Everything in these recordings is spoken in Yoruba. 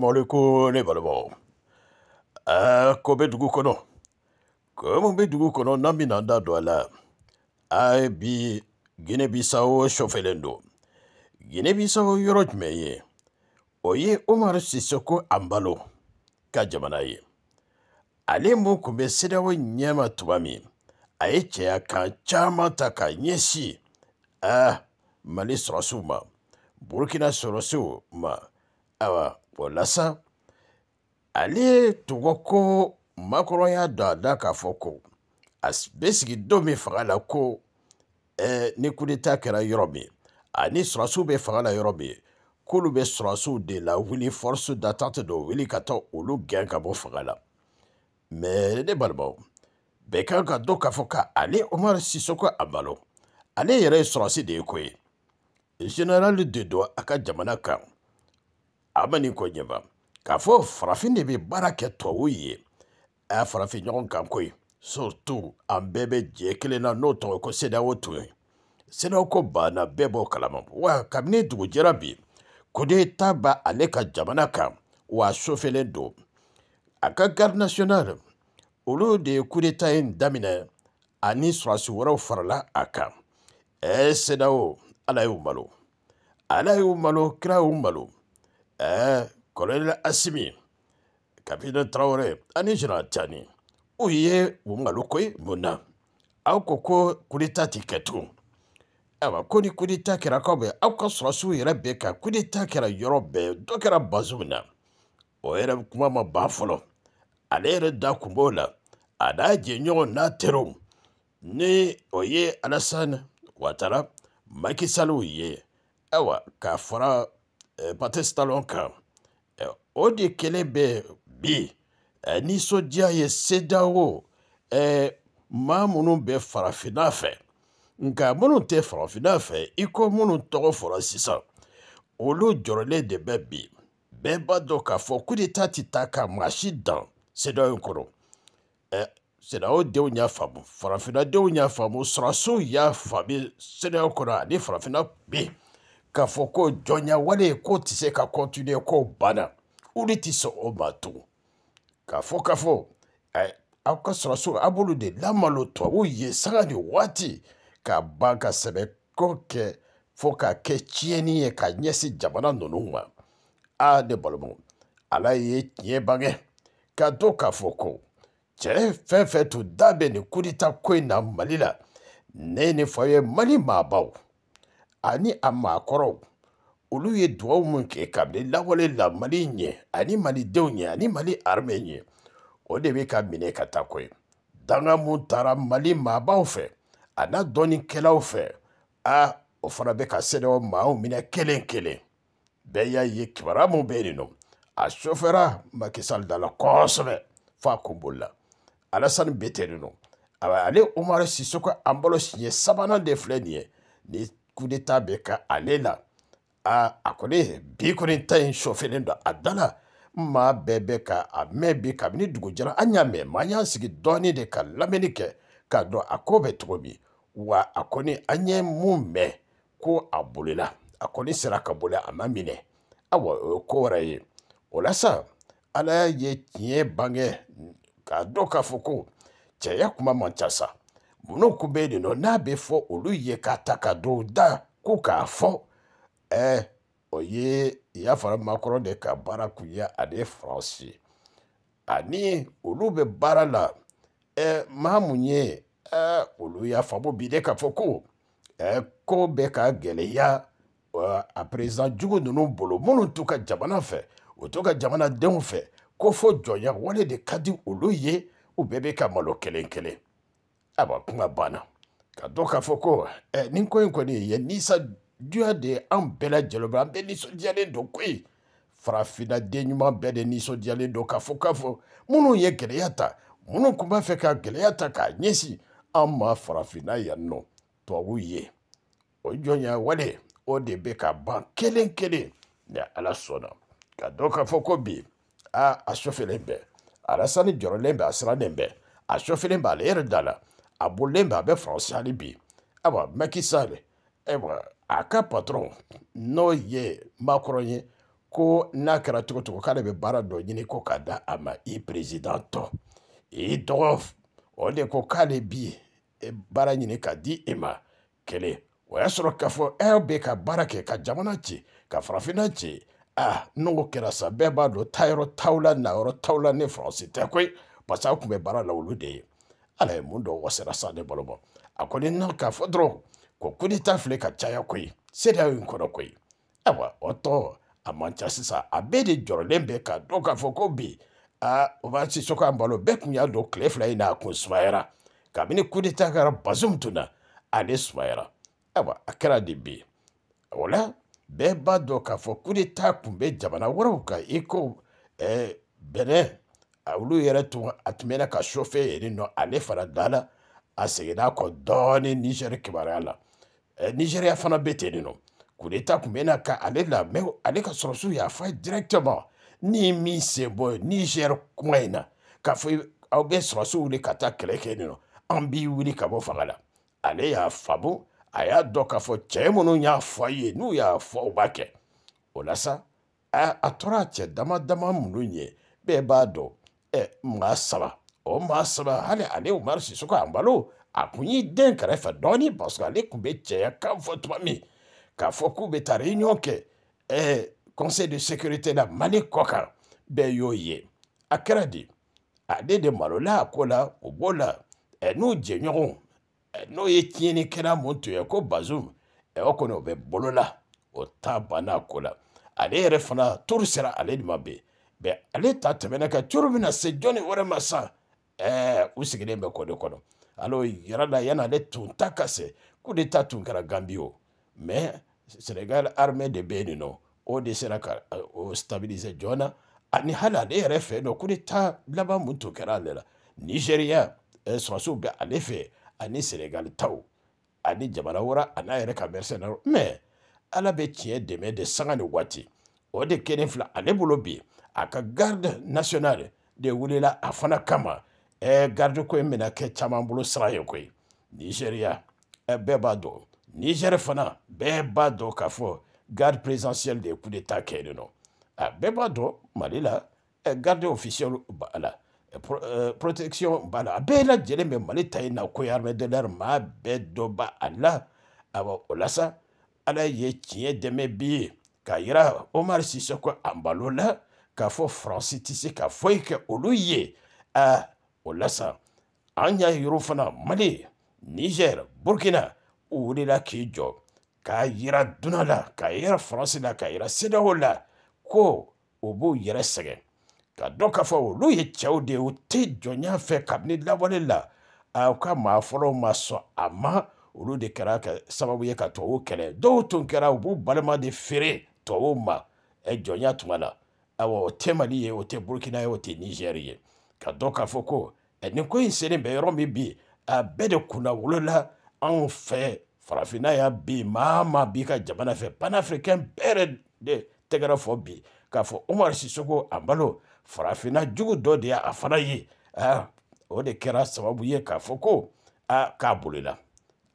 Mɔli ko ne balimaw aa ko bɛ dugu kɔnɔ ko mun bɛ dugu kɔnɔ n'an bɛna da don a la a bi Guinée-Bissau sɔfɛlen don Guinée-Bissau yɔrɔ jumɛn ye o ye Umaru Sisoko Ambalo ka jamana ye ale mun tun bɛ CEDEAO ɲɛma tuma min a ye cɛya kan caman ta k'a ɲɛsin a Mali sɔrɔsiw ma Burukina sɔrɔsiw ma ayiwa pọ̀ lásán ale tɔgɔ ko ya dɔ a da k'a fɔ ko a bɛ sigi don min fanga la ko ɛɛ ni kudeta kɛra yɔrɔ min ani sɔrɔsiw bɛ fanga la yɔrɔ min k'olu bɛ sɔrɔsiw de la wuli force d'attente dɔ wuli ka taa olu gɛn ka bɔ fanga la mɛ ne balimaw bɛɛ kan ka dɔn k'a fɔ k'ale umaru sisoko amalo ale yɛrɛ ye sɔrɔsi de ye koyi général de don a ka jamana kan. a ma nin ko ɲɛba k'a fɔ farafin de bɛ baara kɛ tubabu ye a farafin ɲɔgɔn kan ko ye surtout an bɛɛ bɛ jɛ kelen na n'o tɔgɔ ko sedawo tun ye sedawo ko banna bɛɛ b'o kalama wa kabini dugu jɛra bi kodeta ba ale ka jamana kan wa sofelen don a ka garde nationale olu de ye kudeta in daminɛ ani sɔrɔsi wɛrɛw farala a kan ɛɛ sedawo ala y'u malo ala y'u malo kira y'u malo ɛɛ eh, kɔlɔlila asimi kapitɛni tarawele ani general tani u ye u malo koyi mun na aw ko ko kudeta ti kɛ tugun ayiwa eh, ko ni kudeta kɛra kaw bɛ aw ka sɔrɔsiw yɛrɛ bɛɛ kan kudeta kɛra yɔrɔ bɛɛ dɔ kɛra bazum na o yɛrɛ kuma ma ban fɔlɔ ale yɛrɛ da kun b'o la a n'a jɛɲɔgɔn n'a teriw ni o ye alasani watara makisaliw ye ayiwa k'a fara patestalonka o de kɛlɛ bɛ bi eh, nisɔndiya ye sedawo eh, maa minnu bɛ farafinna fɛ nka minnu tɛ farafinna fɛ i ko minnu tɔgɔ fɔra sisan olu jɔrɔlen de bɛ bi bɛɛ b'a dɔn k'a fɔ kudeta tɛ taa ka maa si dan sedaw in kɔnɔ eh, sedaw denw y'a faamu farafinna denw y'a faamu sɔrɔsiw y'a faamu sedaw kɔnɔ ani farafinna bi k'a fɔ ko jɔnya wale k'o tɛ se ka kɔntiniye k'o banna olu tɛ sɔn o ma tugun k'a fɔ k'a fɔ ayi aw ka sɔrɔso a b'olu de lamalo tubabuw ye sanga ni waati ka ban ka sɛbɛko kɛ fo ka kɛ tiɲɛni ye ka ɲɛsin jamana ninnu ma a ne balimaw ala ye tiɲɛ bange ka to k'a fɔ ko cɛ fɛn fɛn tun da bɛ nin kudita ko in na mali la ne ni fa ye mali maabaw ani a maakɔrɔw olu ye dugawu min kɛ kabini lawale la mali ɲɛ ani malidenw ɲɛ ani mali arime ɲɛ o de bɛ ka minɛ ka taa ko danga mun taara mali maabaw fɛ a n'a dɔɔnikɛlaw fɛ a o fana bɛ ka sɛnɛw maaw minɛ kelen kelen bɛɛ y'a ye kibaruya mun bɛ yen nɔ a sofɛra makisali da la kosɛbɛ f'a kun bolila alasani bete yen nɔ ale umaru sisoko an balo siɲɛ sabanan de filɛ nin ye ni kudeta bɛ ka ale la a a kɔni bi kɔni ta in sɔfɛlen don a da la maa bɛɛ bɛ ka a mɛn bi kabini dugu jɛra an y'a mɛn maa y'an sigi dɔɔnin de ka lamɛnni kɛ k'a dɔn a ko bɛ cogo min wa a kɔni an ye mun mɛn ko a bolila a kɔni sera ka boli a ma minɛ awa o ye ko wɛrɛ ye o la sa ala ye tiɲɛ bange k'a dɔn k'a fɔ ko cɛya kuma man ca sa munukubeni no nabefo oluyeka takado da kukafo ɛ oye yafara makɔrɔ de ka bara kun ye ani faransi ani olu bɛ baara la ɛ maa mun ye ɛ olu y'a faamu bi de k'a fɔ ko ɛ ko bɛ ka gɛlɛya ɛ a perezan jugu ninnu bolo minnu t'u ka jamana fɛ u t'u ka jamanadenw fɛ ko fo jɔnya wale de ka di olu ye u bɛɛ bɛ ka malo kelen kelen ɛwɔ kuma banna ka dɔ k'a fɔ ko ɛ eh, nin ko in kɔni ye nisa duya de ye an bɛɛ lajɛlen bɛ an bɛɛ nisɔndiyalen don koyi farafinna den ɲuman bɛɛ de nisɔndiyalen don k'a fɔ k'a fɔ minnu ye gɛlɛya ta minnu tun b'a fɛ ka gɛlɛya ta k'a ɲɛsin an ma farafinna yan nɔ tubabu ye o jɔnya wale o de bɛ ka ban kelen kelen ni ala sɔnna ka dɔ k'a fɔ ko bi a a sɔfɛlen bɛ alasani jɔrɔlen bɛ a sirannen bɛ a sɔfɛlen bɛ yɛrɛ da la. a bolilen bɛ a bɛ faransi hali bi ayiwa mɛki sale ayiwa a ka patɔrɔn n'o ye makɔrɔ ye ko n'a kɛra cogo cogo k'ale bɛ baara dɔ ɲini ko ka da a ma i perezidan tɔ i dɔgɔ o de ko k'ale bi e, baara ɲini ka di e ma kelen o y'a sɔrɔ k'a fɔ ɛ e, bɛ ka baara kɛ ka jamana ci ka farafinna ci ah n'o kɛra sa bɛɛ b'a dɔn taayɔrɔ t'aw la nayɔrɔ t'aw la ni faransi tɛ koyi parce que a tun bɛ baara la olu de ye ala ye mun dɔ wasira sa de bolo bɔ a kɔni na k'a fɔ dɔrɔn ko kudeta filɛ ka caya koyi seereya in kɔnɔ koyi ayiwa o tɔ a man ca sisan a bɛɛ de jɔrɔlen bɛ k'a dɔn k'a fɔ ko bi aa o b'a si soko an balo bɛɛ tun y'a dɔn tile fila in na a kun sumayara kabini kudeta kɛra bazum tun na ale sumayara ayiwa a kɛra de bi o la bɛɛ b'a dɔn k'a fɔ kudeta kun bɛ jamana wɛrɛw kan i ko ɛɛ bɛnɛ olu yɛrɛ tun a tun bɛna ka sofe yen nɔ ale fana dala a seginna kɔ dɔɔni nizɛri kibaruya la nizɛriya fana bɛ ten nɔ kudeta tun bɛna ka ale la mɛ ale ka sɔrɔsiw y'a fɔ directement ni min sen bɔ nizɛri kuma in na k'a fɔ aw bɛ sɔrɔsiw wuli ka taa kɛlɛ kɛ yen nɔ an b'i wuli ka bɔ fanga la ale y'a faamu a y'a dɔn k'a fɔ cɛ minnu y'a fɔ a ye n'u y'a fɔ u b'a kɛ o la sa a tora cɛ dama dama minnu ye bɛɛ b'a dɔn Eh, maa saba o maa saba hali ale umaru sisoko an balo a kun y'i den kɛrɛfɛ dɔɔni parce que ale tun bɛ cɛya kan fɔ tuma min k'a fɔ k'u bɛ taa réunion kɛ ɛɛ eh, conseil de sécurité la mali kɔ kan bɛɛ y'o ye a kɛra di ale de malola a ko la o b'o la ɛ n'u jɛɲɔgɔnw ɛ n'o ye tiɲɛnikɛla mun tun ye ko bazum ɛ eh, o kɔni o bɛ bolola o ta banna a ko la ale yɛrɛ fana turu sera ale de ma bɛn bɛ ale ta tɛmɛnɛ kɛ coro bɛna se jɔnni wɛrɛ ma sa ɛɛ u sigilen bɛ kɔde kɔnɔ alo yɛrɛ la yan'ale tun ta ka se ko de ta tun kɛra ganbi o mɛ senegal armée de bɛ yen nɔ o de sera ka o stabiliser joona ani hali ale yɛrɛ fɛ nɔ ko de ta laban mun tun kɛra ale la nigéria eh, sɔrɔsiw bɛ ale fɛ ani senegal taw ani jamana wɛrɛ a n'a yɛrɛ ka mercenaire mɛ ala bɛ tiɲɛ dɛmɛ de sanga ni waati o de kelen fila ale bolo bi a ka garde national de wulela a fana kama ɛ garde ko in bɛna kɛ caman bolo sira ye koyi nizeriya ɛ bɛɛ b'a dɔn nizɛri fana bɛɛ b'a dɔn k'a fɔ garde présidentielle de ye coup d'état kɛ yen nɔ a bɛɛ b'a dɔn mali la ɛ garde officielle b'a la protection b'a la a bɛɛ lajɛlen bɛ mali ta in na ko armée de l'air maa bɛɛ dɔ b'a a la awɔ o la sa ala ye tiɲɛ dɛmɛ bi ye k'a yira omar sise ko a la k'a fɔ faransi tɛ se ka foyi kɛ olu ye a o la sa an y'a yɔrɔ fana mali niger burkina u wulila k'i jɔ k'a yira dunan la k'a yira faransi la k'a yira sedaw la ko u b'u yɛrɛ sɛgɛn ka dɔn k'a fɔ olu ye cɛw de ye u tɛ jɔnya fɛ kabini lawale la a ka maa fɔlɔw ma sɔn a ma olu de kɛra ka sababu ye ka tubabuw kɛlɛ dɔw tun kɛra u b'u balima de feere tubabuw ma ɛ jɔnya tuma la awa o tɛ mali ye o tɛ burukina ye o tɛ nigɛri ye ka dɔn k'a fɔ ko nin ko in selen bɛ yɔrɔ min bi a bɛɛ de kunna wolola anw fɛ farafinna y'a bi maa maa b'i ka jamana fɛ panafricain bɛɛ yɛrɛ de tɛgɛrɛ fɔ bi k'a fɔ umaru sisoko a balo farafinna jugu dɔ de y'a fana ye aa o de kɛra sababu ye k'a fɔ ko aa k'a bolila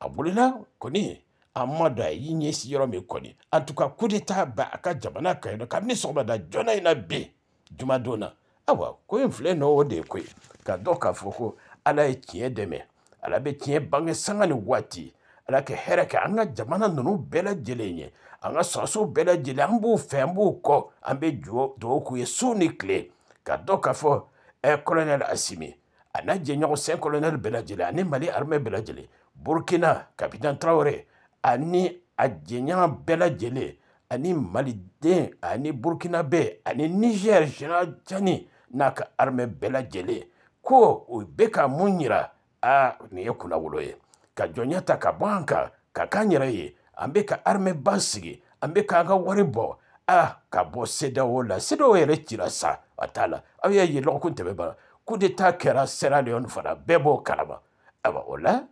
a bolila kɔni a ma don a y'i ɲɛsin yɔrɔ min kɔni en tout cas coup d'état ba a ka jamana kan yen nɔ kabini sɔgɔmada joona in na bi jumadon na awa ko in filɛ nɔ o de ye ko ye ka dɔn k'a fɔ ko ala ye tiɲɛ dɛmɛ ala bɛ tiɲɛ bange sanga ni waati ala ka hɛrɛ kɛ an ka jamana ninnu bɛɛ lajɛlen ye an ka sɔrɔso bɛɛ lajɛlen an b'u fɛ an b'u kɔ an bɛ dugawu k'u ye su ni tile ka dɔn k'a fɔ ɛ colonel asimi a n'a jɛɲɔgɔn sɛ colonel bɛɛ lajɛlen ani mali armée bɛɛ lajɛlen burkina kapitan traore ani a jɛɲɔgɔn bɛɛ lajɛlen ani maliden ani burukinabe ani Niger, general jani n'a ka armɛ bɛɛ lajɛlen ko o bɛ ka mun yira a nin ye kunnawolo ye ka jɔnya ta ka bɔ an kan ka k'an yɛrɛ ye an bɛ ka armɛ ba sigi an bɛ k'an ka wari bɔ a ka bɔ sedawo la sedawo yɛrɛ cira sa a t'a la aw y'a ye lɔgɔkun tɛmɛ bara coup d'état kɛra sierra leone fana bɛɛ b'o kalama ayiwa o la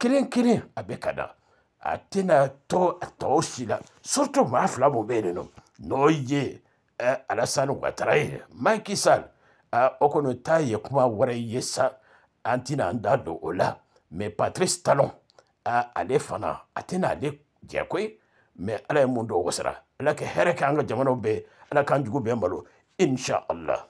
kelen kelen a bɛ ka na a tɛna to a tɔw si la surtout maa fila mun bɛ yen nɔ n'o ye eh, alasani watara ye maki eh, o kɔni t'a ye kuma wɛrɛ ye sa an tɛna an da don o la mɛ patrice talon eh, ale fana a tɛna ale jɛ koyi mɛ ala ye mun dɔw wasara ala ka hɛrɛ kɛ an ka jamanaw bɛɛ ala k'an jugu bɛɛ malo insha allah